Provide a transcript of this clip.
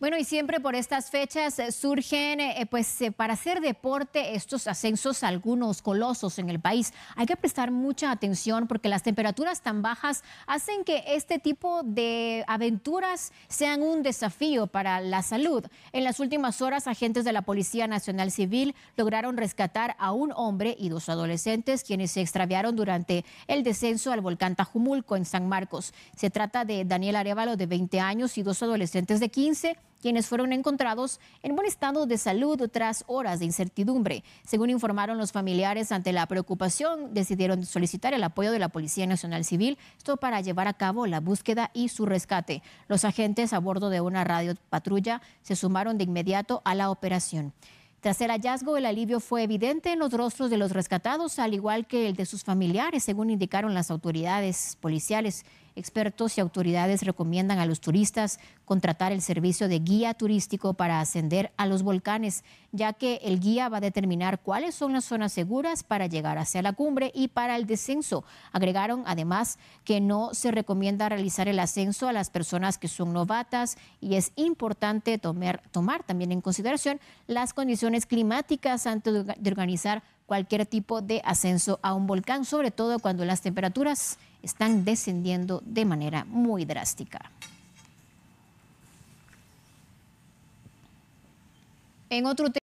Bueno, y siempre por estas fechas eh, surgen, eh, eh, pues para hacer deporte, estos ascensos, algunos colosos en el país. Hay que prestar mucha atención porque las temperaturas tan bajas hacen que este tipo de aventuras sean un desafío para la salud. En las últimas horas, agentes de la Policía Nacional Civil lograron rescatar a un hombre y dos adolescentes quienes se extraviaron durante el descenso al volcán Tajumulco en San Marcos. Se trata de Daniel Arevalo, de 20 años, y dos adolescentes de 15 quienes fueron encontrados en buen estado de salud tras horas de incertidumbre. Según informaron los familiares, ante la preocupación decidieron solicitar el apoyo de la Policía Nacional Civil, esto para llevar a cabo la búsqueda y su rescate. Los agentes a bordo de una radio patrulla se sumaron de inmediato a la operación. Tras el hallazgo, el alivio fue evidente en los rostros de los rescatados, al igual que el de sus familiares, según indicaron las autoridades policiales Expertos y autoridades recomiendan a los turistas contratar el servicio de guía turístico para ascender a los volcanes, ya que el guía va a determinar cuáles son las zonas seguras para llegar hacia la cumbre y para el descenso. Agregaron además que no se recomienda realizar el ascenso a las personas que son novatas y es importante tomar, también en consideración las condiciones climáticas antes de organizar cualquier tipo de ascenso a un volcán, sobre todo cuando las temperaturas están descendiendo de manera muy drástica. En otro